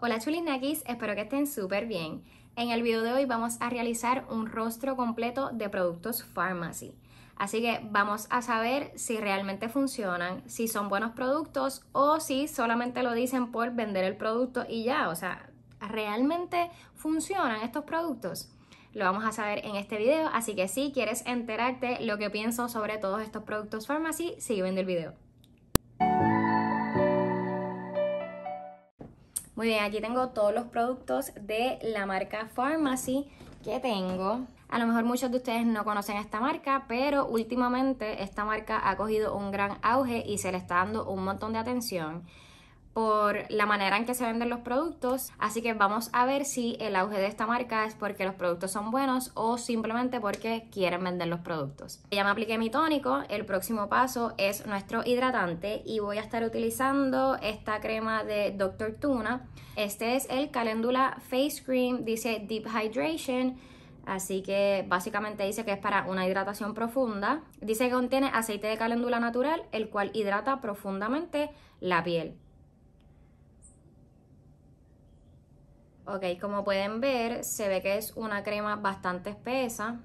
Hola nakis espero que estén súper bien. En el video de hoy vamos a realizar un rostro completo de productos Pharmacy. Así que vamos a saber si realmente funcionan, si son buenos productos o si solamente lo dicen por vender el producto y ya. O sea, ¿realmente funcionan estos productos? Lo vamos a saber en este video, así que si quieres enterarte lo que pienso sobre todos estos productos Pharmacy, sigue viendo el video. Muy bien, aquí tengo todos los productos de la marca Pharmacy que tengo. A lo mejor muchos de ustedes no conocen esta marca, pero últimamente esta marca ha cogido un gran auge y se le está dando un montón de atención por la manera en que se venden los productos. Así que vamos a ver si el auge de esta marca es porque los productos son buenos o simplemente porque quieren vender los productos. Ya me apliqué mi tónico, el próximo paso es nuestro hidratante y voy a estar utilizando esta crema de Dr. Tuna. Este es el Calendula Face Cream, dice Deep Hydration. Así que básicamente dice que es para una hidratación profunda. Dice que contiene aceite de caléndula natural, el cual hidrata profundamente la piel. Ok, como pueden ver, se ve que es una crema bastante espesa.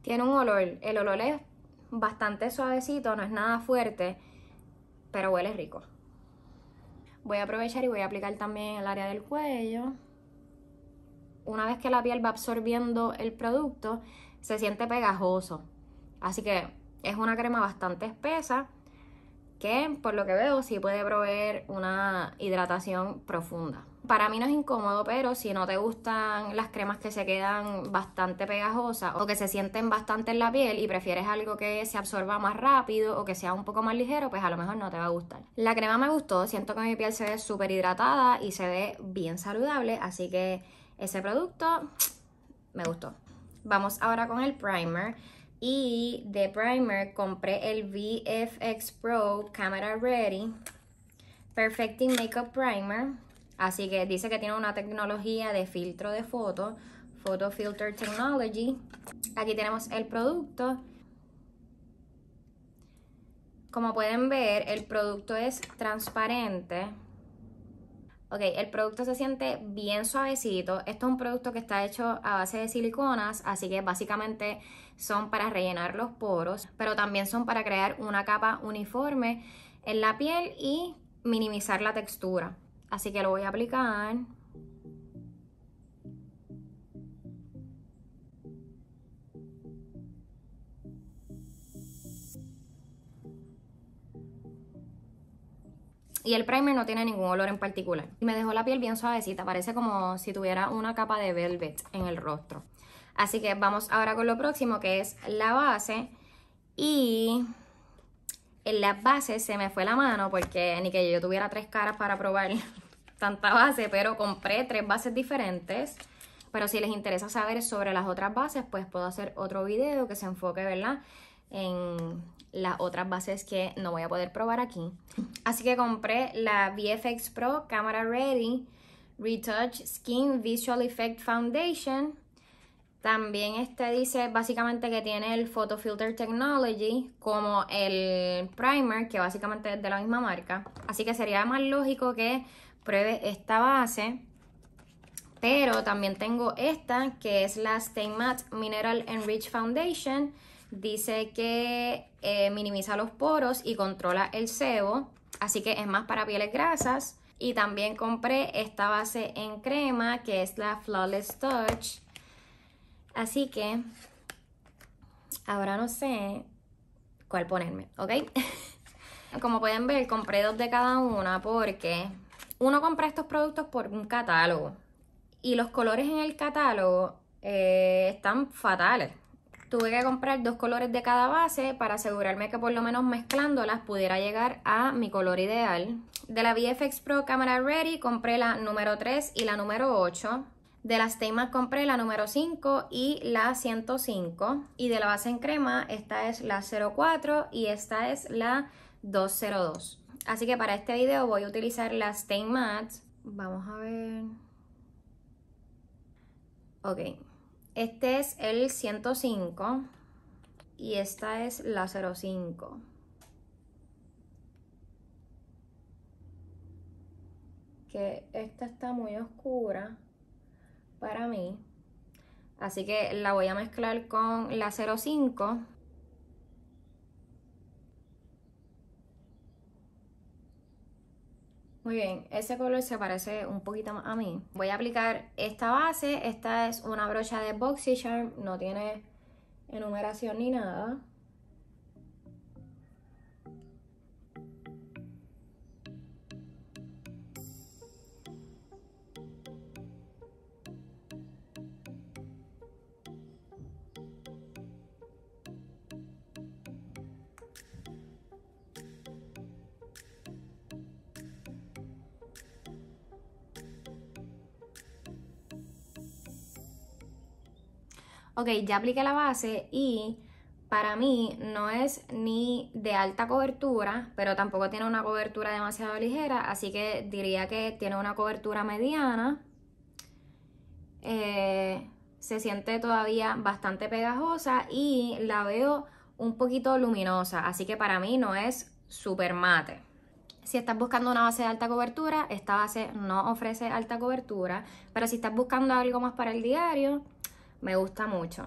Tiene un olor, el olor es bastante suavecito, no es nada fuerte, pero huele rico. Voy a aprovechar y voy a aplicar también el área del cuello. Una vez que la piel va absorbiendo el producto, se siente pegajoso. Así que es una crema bastante espesa que por lo que veo sí puede proveer una hidratación profunda. Para mí no es incómodo, pero si no te gustan las cremas que se quedan bastante pegajosas o que se sienten bastante en la piel y prefieres algo que se absorba más rápido o que sea un poco más ligero, pues a lo mejor no te va a gustar. La crema me gustó, siento que mi piel se ve súper hidratada y se ve bien saludable, así que ese producto me gustó. Vamos ahora con el primer. Y de primer compré el VFX Pro Camera Ready Perfecting Makeup Primer. Así que dice que tiene una tecnología de filtro de foto, Photo Filter Technology. Aquí tenemos el producto. Como pueden ver, el producto es transparente. Ok, el producto se siente bien suavecito. Esto es un producto que está hecho a base de siliconas, así que básicamente son para rellenar los poros, pero también son para crear una capa uniforme en la piel y minimizar la textura. Así que lo voy a aplicar Y el primer no tiene ningún olor en particular. Y me dejó la piel bien suavecita, parece como si tuviera una capa de velvet en el rostro. Así que vamos ahora con lo próximo que es la base. Y en las bases se me fue la mano porque ni que yo tuviera tres caras para probar tanta base, pero compré tres bases diferentes. Pero si les interesa saber sobre las otras bases, pues puedo hacer otro video que se enfoque, ¿verdad? En las otras bases que no voy a poder probar aquí. Así que compré la VFX Pro Camera Ready Retouch Skin Visual Effect Foundation. También este dice básicamente que tiene el Photo Filter Technology como el primer, que básicamente es de la misma marca. Así que sería más lógico que pruebe esta base. Pero también tengo esta, que es la Stay Matte Mineral Enrich Foundation Dice que eh, minimiza los poros y controla el sebo, así que es más para pieles grasas. Y también compré esta base en crema, que es la Flawless Touch. Así que ahora no sé cuál ponerme, ¿ok? Como pueden ver, compré dos de cada una porque uno compra estos productos por un catálogo. Y los colores en el catálogo eh, están fatales. Tuve que comprar dos colores de cada base para asegurarme que por lo menos mezclándolas pudiera llegar a mi color ideal. De la VFX Pro Camera Ready compré la número 3 y la número 8. De la Matte compré la número 5 y la 105. Y de la base en crema, esta es la 04 y esta es la 202. Así que para este video voy a utilizar la Stay Matte. Vamos a ver. Ok, este es el 105 y esta es la 05. Que esta está muy oscura para mí. Así que la voy a mezclar con la 05 Muy bien, ese color se parece un poquito más a mí. Voy a aplicar esta base. Esta es una brocha de Boxy Charm, no tiene enumeración ni nada. ok, ya apliqué la base y para mí no es ni de alta cobertura, pero tampoco tiene una cobertura demasiado ligera, así que diría que tiene una cobertura mediana. Eh, se siente todavía bastante pegajosa y la veo un poquito luminosa, así que para mí no es super mate. Si estás buscando una base de alta cobertura, esta base no ofrece alta cobertura, pero si estás buscando algo más para el diario, me gusta mucho.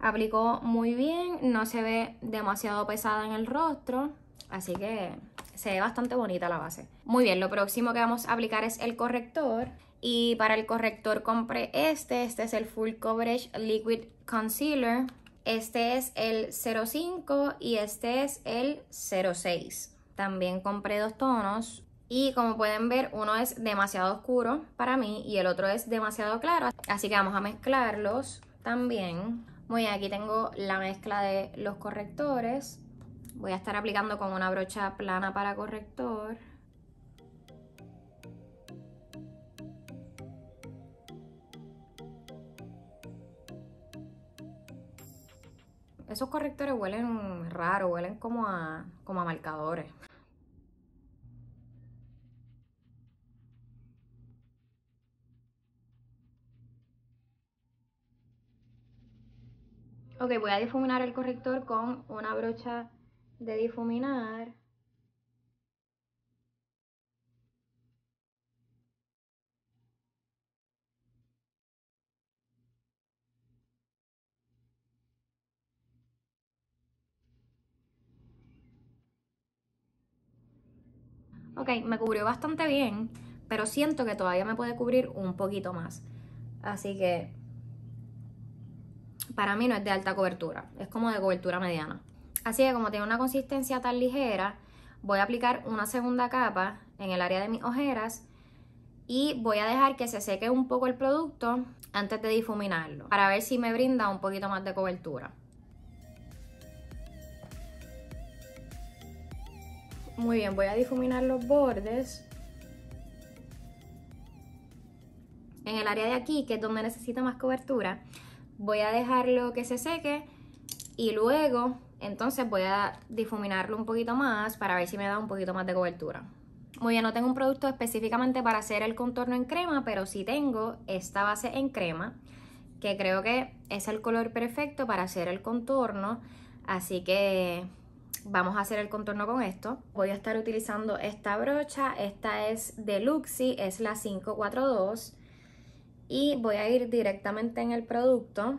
Aplicó muy bien, no se ve demasiado pesada en el rostro, así que se ve bastante bonita la base. Muy bien, lo próximo que vamos a aplicar es el corrector. Y para el corrector compré este, este es el Full Coverage Liquid Concealer. Este es el 05 y este es el 06. También compré dos tonos, y como pueden ver, uno es demasiado oscuro para mí y el otro es demasiado claro. Así que vamos a mezclarlos también. Muy bien, aquí tengo la mezcla de los correctores. Voy a estar aplicando con una brocha plana para corrector. Esos correctores huelen raro, huelen como a, como a marcadores. Ok, voy a difuminar el corrector con una brocha de difuminar. Ok, me cubrió bastante bien, pero siento que todavía me puede cubrir un poquito más. Así que para mí no es de alta cobertura, es como de cobertura mediana. Así que como tiene una consistencia tan ligera, voy a aplicar una segunda capa en el área de mis ojeras y voy a dejar que se seque un poco el producto antes de difuminarlo para ver si me brinda un poquito más de cobertura. Muy bien, voy a difuminar los bordes. En el área de aquí, que es donde necesita más cobertura, voy a dejarlo que se seque y luego entonces voy a difuminarlo un poquito más para ver si me da un poquito más de cobertura. Muy bien, no tengo un producto específicamente para hacer el contorno en crema, pero sí tengo esta base en crema, que creo que es el color perfecto para hacer el contorno, así que vamos a hacer el contorno con esto. Voy a estar utilizando esta brocha, esta es de Luxi, es la 542, y voy a ir directamente en el producto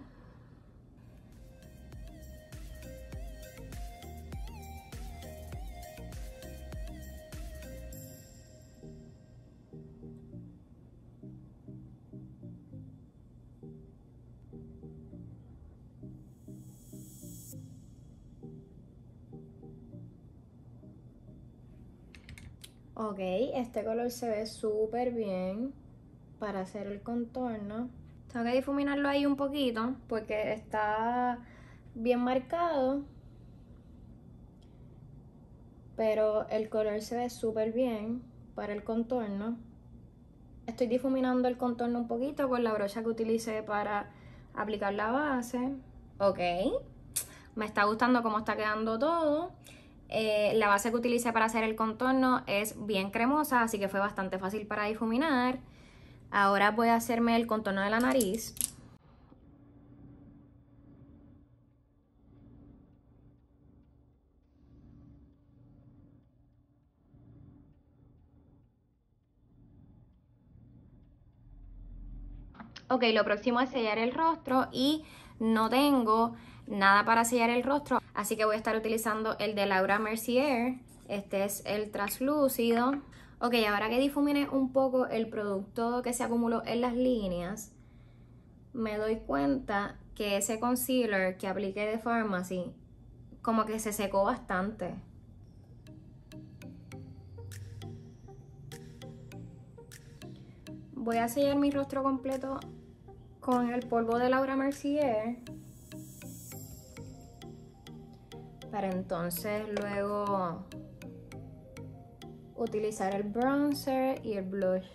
Ok, este color se ve súper bien para hacer el contorno. Tengo que difuminarlo ahí un poquito porque está bien marcado. Pero el color se ve súper bien para el contorno. Estoy difuminando el contorno un poquito con la brocha que utilicé para aplicar la base. Ok. Me está gustando cómo está quedando todo. Eh, la base que utilicé para hacer el contorno es bien cremosa, así que fue bastante fácil para difuminar. Ahora voy a hacerme el contorno de la nariz. Ok, lo próximo es sellar el rostro y no tengo nada para sellar el rostro, así que voy a estar utilizando el de Laura Mercier. Este es el traslúcido. Ok, ahora que difumine un poco el producto que se acumuló en las líneas, me doy cuenta que ese concealer que apliqué de Pharmacy como que se secó bastante. Voy a sellar mi rostro completo con el polvo de Laura Mercier para entonces luego utilizar el bronzer y el blush.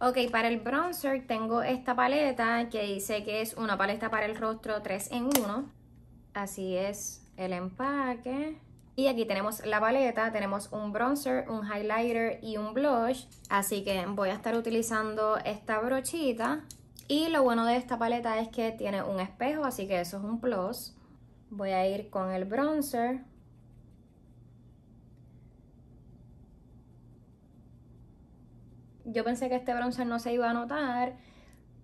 Ok, para el bronzer tengo esta paleta que dice que es una paleta para el rostro 3 en 1. Así es el empaque. Y aquí tenemos la paleta, tenemos un bronzer, un highlighter y un blush. Así que voy a estar utilizando esta brochita. Y lo bueno de esta paleta es que tiene un espejo, así que eso es un plus. Voy a ir con el bronzer. yo pensé que este bronzer no se iba a notar,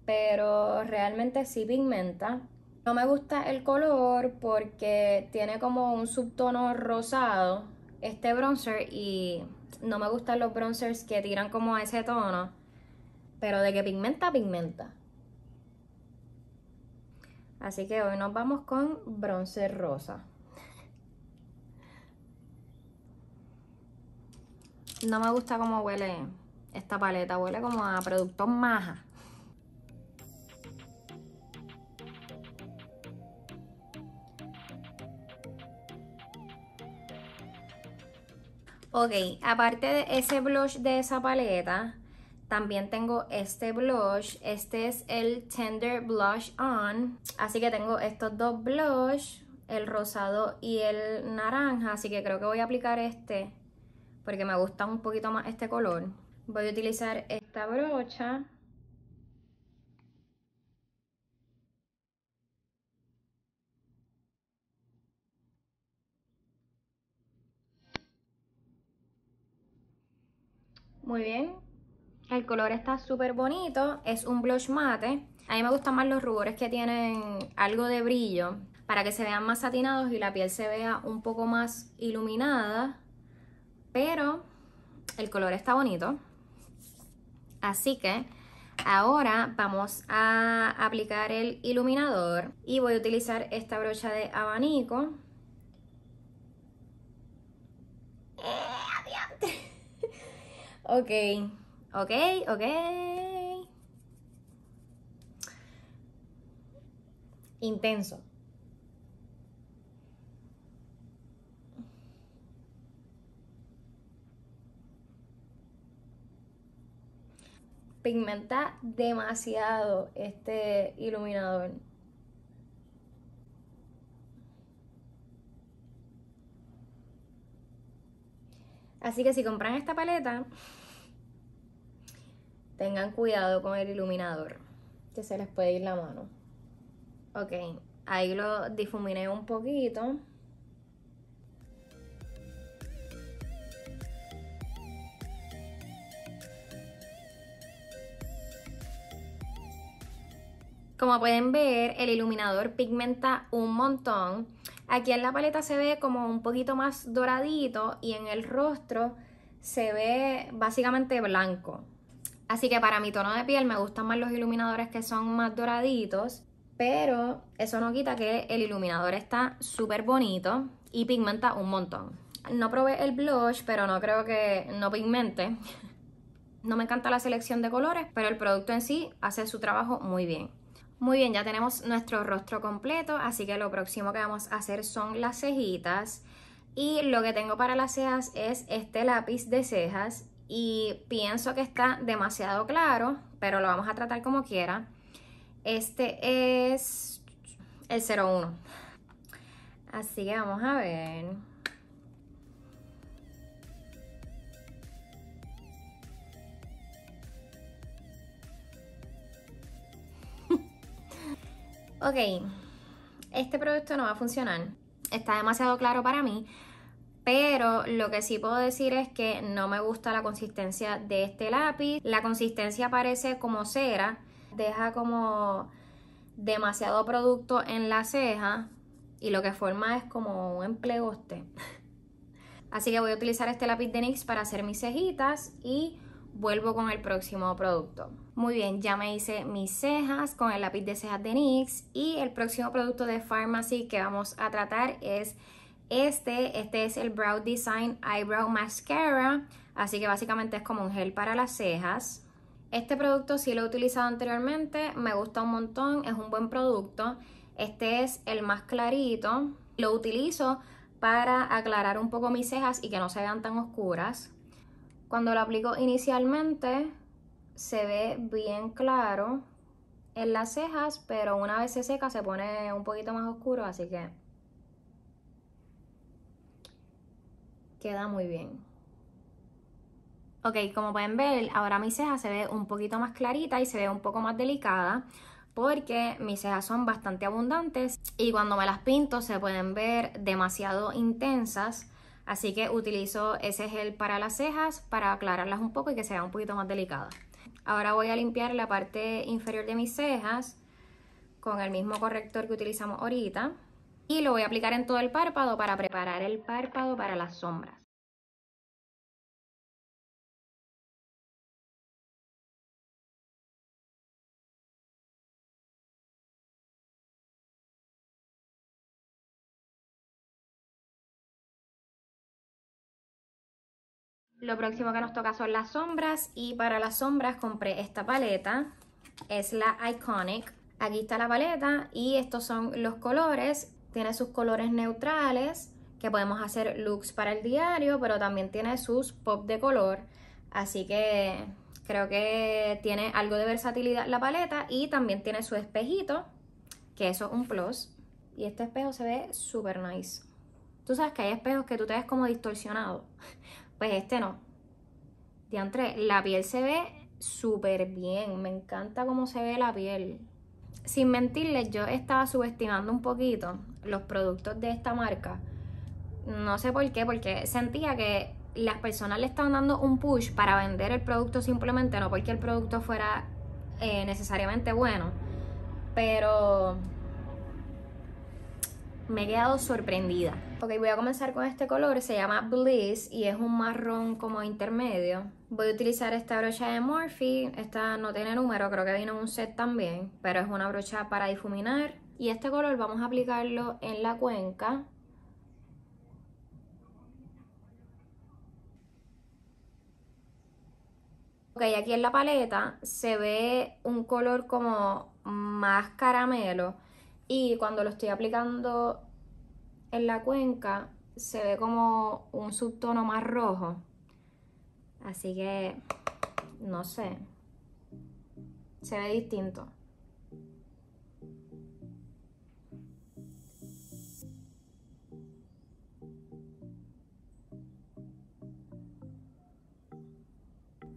pero realmente sí pigmenta. No me gusta el color porque tiene como un subtono rosado este bronzer y no me gustan los bronzers que tiran como a ese tono. Pero de que pigmenta, pigmenta. Así que hoy nos vamos con bronzer rosa. No me gusta cómo huele esta paleta huele como a productos maja. Ok, aparte de ese blush de esa paleta, también tengo este blush. Este es el Tender Blush On. Así que tengo estos dos blush, el rosado y el naranja. Así que creo que voy a aplicar este porque me gusta un poquito más este color voy a utilizar esta brocha Muy bien. El color está súper bonito. Es un blush mate. A mí me gustan más los rubores que tienen algo de brillo. Para que se vean más satinados y la piel se vea un poco más iluminada. Pero el color está bonito. Así que ahora vamos a aplicar el iluminador y voy a utilizar esta brocha de abanico. Eh, ok, ok, ok. Intenso. pigmenta demasiado este iluminador. Así que si compran esta paleta, tengan cuidado con el iluminador, que se les puede ir la mano. Ok, ahí lo difuminé un poquito. Como pueden ver, el iluminador pigmenta un montón. Aquí en la paleta se ve como un poquito más doradito y en el rostro se ve básicamente blanco. Así que para mi tono de piel me gustan más los iluminadores que son más doraditos. Pero eso no quita que el iluminador está súper bonito y pigmenta un montón. No probé el blush, pero no creo que no pigmente. No me encanta la selección de colores, pero el producto en sí hace su trabajo muy bien. Muy bien, ya tenemos nuestro rostro completo, así que lo próximo que vamos a hacer son las cejitas. Y lo que tengo para las cejas es este lápiz de cejas y pienso que está demasiado claro, pero lo vamos a tratar como quiera. Este es el 01. Así que vamos a ver. ok, este producto no va a funcionar. Está demasiado claro para mí. Pero lo que sí puedo decir es que no me gusta la consistencia de este lápiz. La consistencia parece como cera. Deja como demasiado producto en la ceja. Y lo que forma es como un empleoste. Así que voy a utilizar este lápiz de NYX para hacer mis cejitas. Y vuelvo con el próximo producto. Muy bien, ya me hice mis cejas con el lápiz de cejas de NYX y el próximo producto de Pharmacy que vamos a tratar es este. Este es el Brow Design Eyebrow Mascara, así que básicamente es como un gel para las cejas. Este producto sí lo he utilizado anteriormente, me gusta un montón, es un buen producto. Este es el más clarito, lo utilizo para aclarar un poco mis cejas y que no se vean tan oscuras. Cuando lo aplico inicialmente se ve bien claro en las cejas, pero una vez se seca se pone un poquito más oscuro, así que queda muy bien. Ok, como pueden ver, ahora mi ceja se ve un poquito más clarita y se ve un poco más delicada porque mis cejas son bastante abundantes y cuando me las pinto se pueden ver demasiado intensas Así que utilizo ese gel para las cejas para aclararlas un poco y que sea un poquito más delicada. Ahora voy a limpiar la parte inferior de mis cejas con el mismo corrector que utilizamos ahorita. Y lo voy a aplicar en todo el párpado para preparar el párpado para las sombras. Lo próximo que nos toca son las sombras y para las sombras compré esta paleta, es la Iconic. Aquí está la paleta y estos son los colores, tiene sus colores neutrales que podemos hacer looks para el diario, pero también tiene sus pop de color, así que creo que tiene algo de versatilidad la paleta y también tiene su espejito, que eso es un plus. Y este espejo se ve súper nice. Tú sabes que hay espejos que tú te ves como distorsionado. Pues este no. Diantre, la piel se ve súper bien. Me encanta cómo se ve la piel. Sin mentirles, yo estaba subestimando un poquito los productos de esta marca. No sé por qué, porque sentía que las personas le estaban dando un push para vender el producto simplemente, no porque el producto fuera eh, necesariamente bueno. Pero me he quedado sorprendida. Ok, voy a comenzar con este color, se llama Bliss y es un marrón como intermedio. Voy a utilizar esta brocha de Morphe, esta no tiene número, creo que vino en un set también, pero es una brocha para difuminar. Y este color vamos a aplicarlo en la cuenca. Ok, aquí en la paleta se ve un color como más caramelo y cuando lo estoy aplicando en la cuenca, se ve como un subtono más rojo. Así que, no sé, se ve distinto.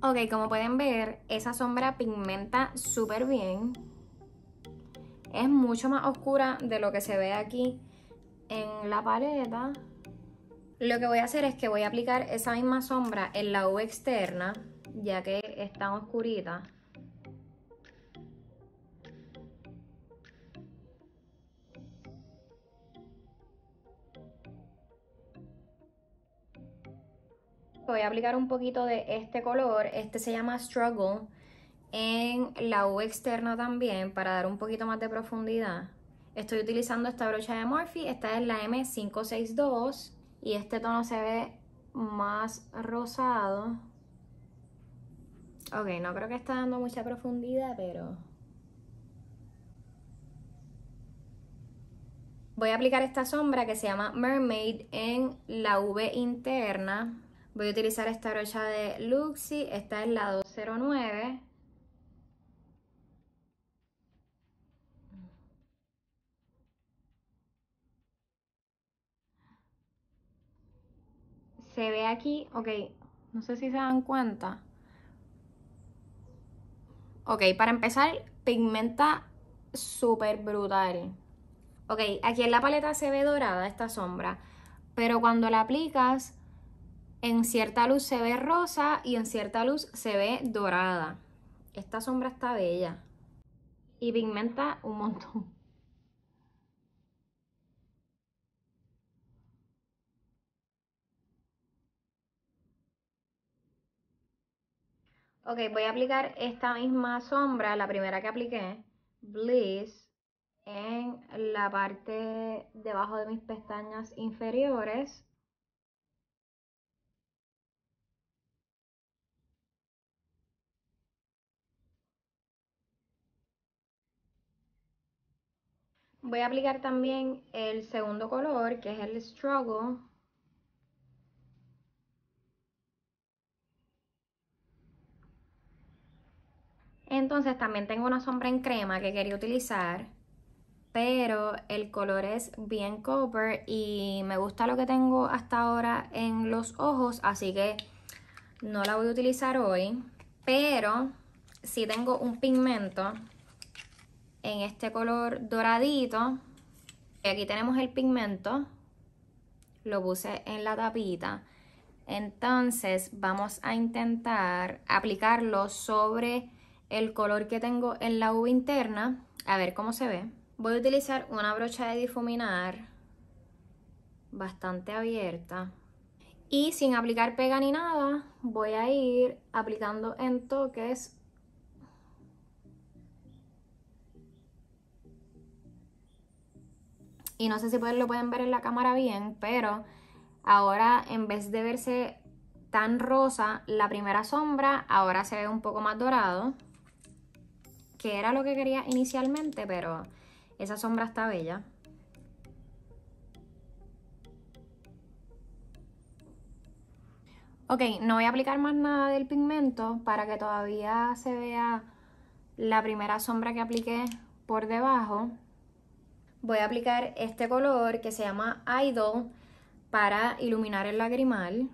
Ok, como pueden ver, esa sombra pigmenta súper bien. Es mucho más oscura de lo que se ve aquí en la paleta. Lo que voy a hacer es que voy a aplicar esa misma sombra en la U externa, ya que es tan oscurita. Voy a aplicar un poquito de este color, este se llama Struggle en la U externa también, para dar un poquito más de profundidad, estoy utilizando esta brocha de Morphe, esta es la M562 y este tono se ve más rosado. Ok, no creo que esté dando mucha profundidad, pero... Voy a aplicar esta sombra que se llama Mermaid en la V interna. Voy a utilizar esta brocha de Luxie, esta es la 209. se ve aquí, ok, no sé si se dan cuenta. Ok, para empezar, pigmenta súper brutal. Ok, aquí en la paleta se ve dorada esta sombra, pero cuando la aplicas, en cierta luz se ve rosa y en cierta luz se ve dorada. Esta sombra está bella y pigmenta un montón. Ok, voy a aplicar esta misma sombra, la primera que apliqué, Bliss, en la parte debajo de mis pestañas inferiores. Voy a aplicar también el segundo color, que es el Struggle. entonces también tengo una sombra en crema que quería utilizar, pero el color es bien copper y me gusta lo que tengo hasta ahora en los ojos, así que no la voy a utilizar hoy, pero sí tengo un pigmento en este color doradito. Y aquí tenemos el pigmento, lo puse en la tapita. Entonces vamos a intentar aplicarlo sobre el color que tengo en la uva interna, a ver cómo se ve. Voy a utilizar una brocha de difuminar bastante abierta. Y sin aplicar pega ni nada, voy a ir aplicando en toques y no sé si lo pueden ver en la cámara bien, pero ahora en vez de verse tan rosa la primera sombra, ahora se ve un poco más dorado que era lo que quería inicialmente, pero esa sombra está bella. Ok, no voy a aplicar más nada del pigmento para que todavía se vea la primera sombra que apliqué por debajo. Voy a aplicar este color que se llama Idol para iluminar el lagrimal.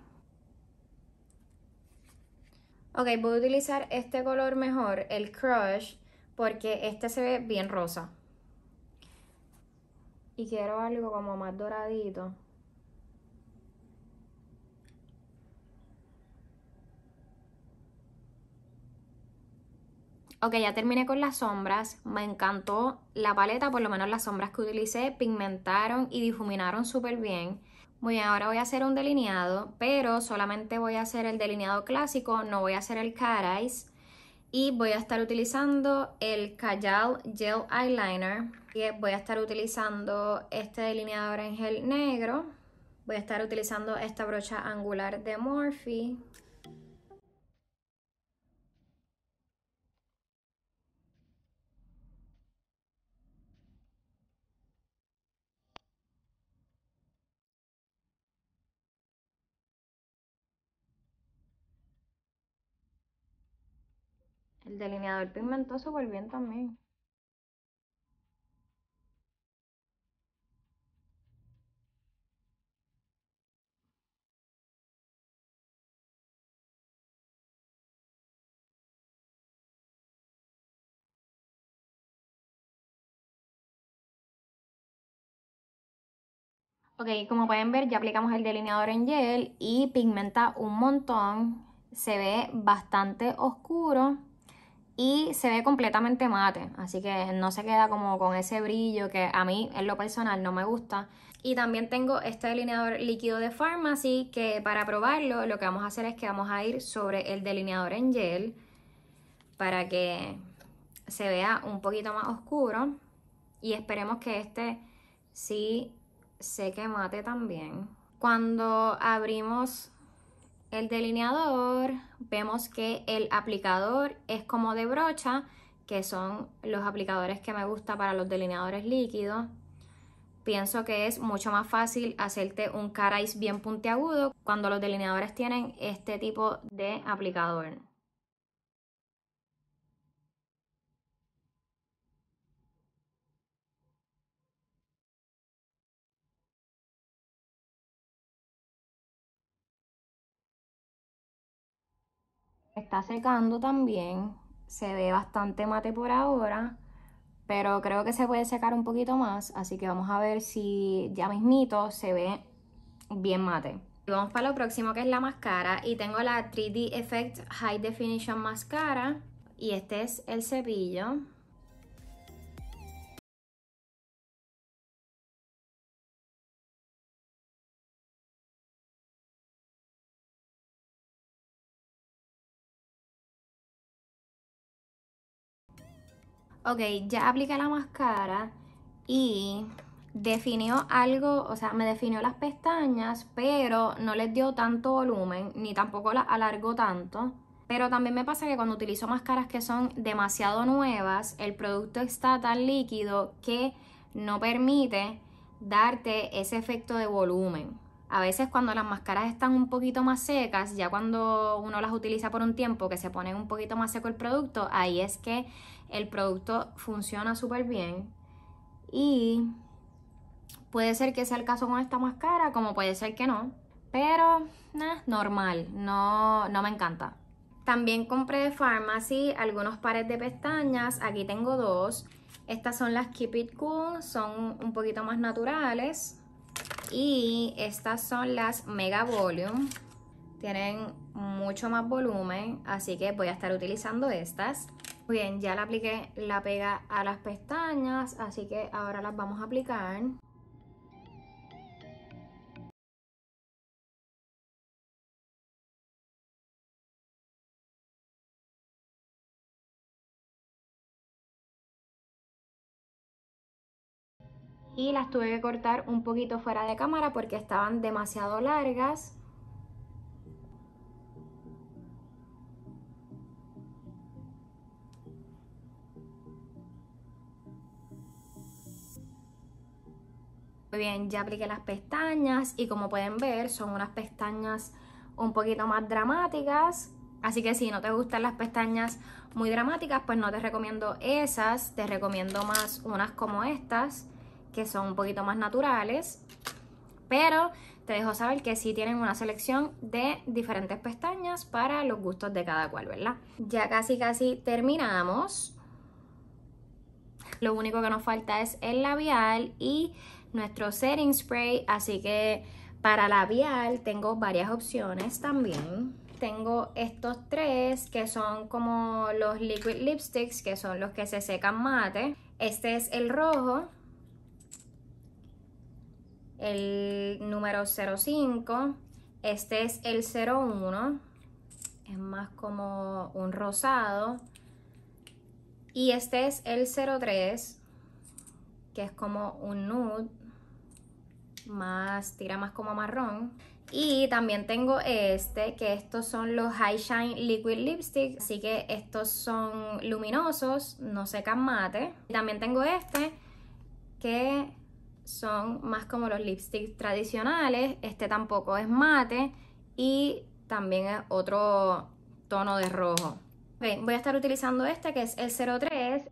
Ok, voy a utilizar este color mejor, el Crush, porque este se ve bien rosa. Y quiero algo como más doradito. Ok, ya terminé con las sombras. Me encantó la paleta, por lo menos las sombras que utilicé pigmentaron y difuminaron súper bien. Muy bien, ahora voy a hacer un delineado, pero solamente voy a hacer el delineado clásico, no voy a hacer el cat y voy a estar utilizando el Kajal Gel Eyeliner y voy a estar utilizando este delineador en gel negro voy a estar utilizando esta brocha angular de Morphe El delineador pigmentoso súper bien también. Ok, como pueden ver ya aplicamos el delineador en gel y pigmenta un montón. Se ve bastante oscuro y se ve completamente mate, así que no se queda como con ese brillo que a mí en lo personal no me gusta. Y también tengo este delineador líquido de Pharmacy que para probarlo lo que vamos a hacer es que vamos a ir sobre el delineador en gel para que se vea un poquito más oscuro y esperemos que este sí seque mate también. Cuando abrimos el delineador, vemos que el aplicador es como de brocha, que son los aplicadores que me gusta para los delineadores líquidos. Pienso que es mucho más fácil hacerte un carais bien puntiagudo cuando los delineadores tienen este tipo de aplicador. Está secando también. Se ve bastante mate por ahora. Pero creo que se puede secar un poquito más. Así que vamos a ver si ya mismito se ve bien mate. Vamos para lo próximo que es la máscara. Y tengo la 3D Effect High Definition Mascara. Y este es el cepillo. Ok, ya apliqué la máscara y definió algo, o sea, me definió las pestañas, pero no les dio tanto volumen, ni tampoco las alargó tanto. Pero también me pasa que cuando utilizo máscaras que son demasiado nuevas, el producto está tan líquido que no permite darte ese efecto de volumen. A veces cuando las máscaras están un poquito más secas, ya cuando uno las utiliza por un tiempo, que se pone un poquito más seco el producto, ahí es que el producto funciona súper bien y puede ser que sea el caso con esta máscara, como puede ser que no, pero nah, normal, no, no me encanta. También compré de Pharmacy algunos pares de pestañas, aquí tengo dos. Estas son las Keep It Cool, son un poquito más naturales. Y estas son las Mega Volume, tienen mucho más volumen, así que voy a estar utilizando estas bien, ya la apliqué la pega a las pestañas, así que ahora las vamos a aplicar. y las tuve que cortar un poquito fuera de cámara porque estaban demasiado largas bien, ya apliqué las pestañas y como pueden ver son unas pestañas un poquito más dramáticas. Así que si no te gustan las pestañas muy dramáticas, pues no te recomiendo esas. Te recomiendo más unas como estas, que son un poquito más naturales. Pero te dejo saber que sí tienen una selección de diferentes pestañas para los gustos de cada cual, ¿verdad? Ya casi casi terminamos. Lo único que nos falta es el labial y nuestro setting spray. Así que para labial tengo varias opciones también. Tengo estos tres que son como los liquid lipsticks, que son los que se secan mate. Este es el rojo, el número 05, este es el 01, es más como un rosado. Y este es el 03, que es como un nude más tira más como marrón. Y también tengo este, que estos son los High Shine Liquid Lipstick, así que estos son luminosos, no secan mate. Y también tengo este, que son más como los lipsticks tradicionales, este tampoco es mate y también es otro tono de rojo. voy a estar utilizando este que es el 03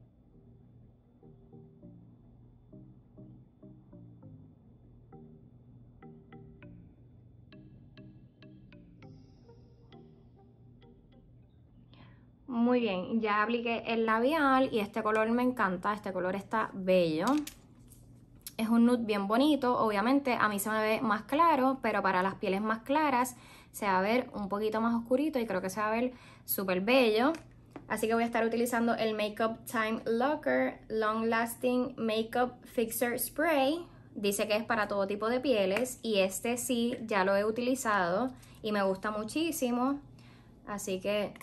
Muy bien, ya apliqué el labial y este color me encanta, este color está bello. Es un nude bien bonito, obviamente a mí se me ve más claro, pero para las pieles más claras se va a ver un poquito más oscurito y creo que se va a ver súper bello. Así que voy a estar utilizando el Makeup Time Locker Long Lasting Makeup Fixer Spray. Dice que es para todo tipo de pieles y este sí ya lo he utilizado y me gusta muchísimo. Así que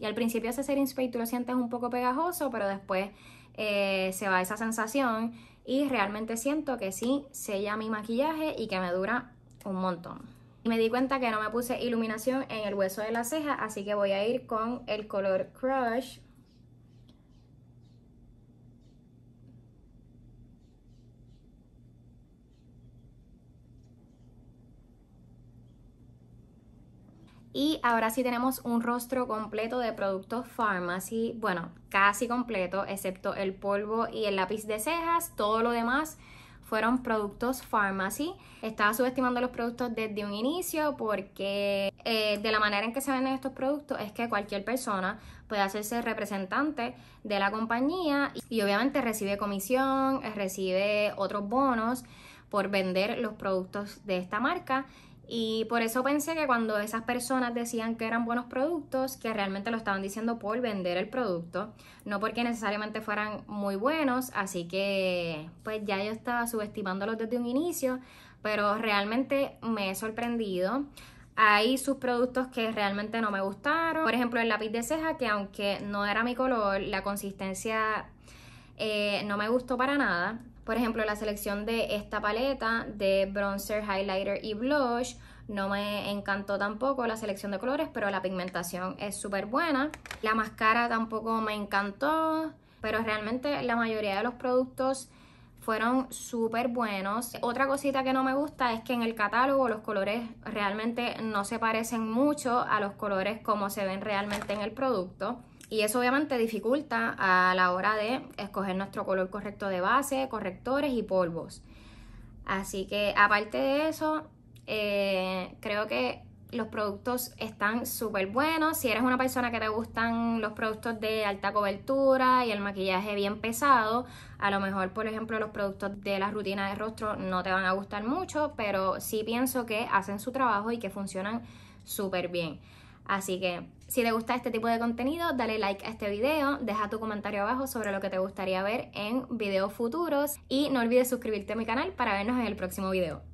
Y al principio ese setting spray tú lo sientes un poco pegajoso, pero después eh, se va esa sensación y realmente siento que sí sella mi maquillaje y que me dura un montón. Y me di cuenta que no me puse iluminación en el hueso de la ceja, así que voy a ir con el color Crush Y ahora sí tenemos un rostro completo de productos Pharmacy, bueno, casi completo, excepto el polvo y el lápiz de cejas, todo lo demás fueron productos Pharmacy. Estaba subestimando los productos desde un inicio porque eh, de la manera en que se venden estos productos es que cualquier persona puede hacerse representante de la compañía y obviamente recibe comisión, recibe otros bonos por vender los productos de esta marca y por eso pensé que cuando esas personas decían que eran buenos productos, que realmente lo estaban diciendo por vender el producto, no porque necesariamente fueran muy buenos, así que pues ya yo estaba subestimándolos desde un inicio, pero realmente me he sorprendido. Hay sus productos que realmente no me gustaron, por ejemplo el lápiz de ceja, que aunque no era mi color, la consistencia eh, no me gustó para nada. Por ejemplo, la selección de esta paleta de bronzer, highlighter y blush no me encantó tampoco la selección de colores, pero la pigmentación es súper buena. La máscara tampoco me encantó, pero realmente la mayoría de los productos fueron súper buenos. Otra cosita que no me gusta es que en el catálogo los colores realmente no se parecen mucho a los colores como se ven realmente en el producto. Y eso obviamente dificulta a la hora de escoger nuestro color correcto de base, correctores y polvos. Así que aparte de eso, eh, creo que los productos están súper buenos. Si eres una persona que te gustan los productos de alta cobertura y el maquillaje bien pesado, a lo mejor, por ejemplo, los productos de la rutina de rostro no te van a gustar mucho, pero sí pienso que hacen su trabajo y que funcionan súper bien. Así que si te gusta este tipo de contenido, dale like a este video, deja tu comentario abajo sobre lo que te gustaría ver en videos futuros y no olvides suscribirte a mi canal para vernos en el próximo video.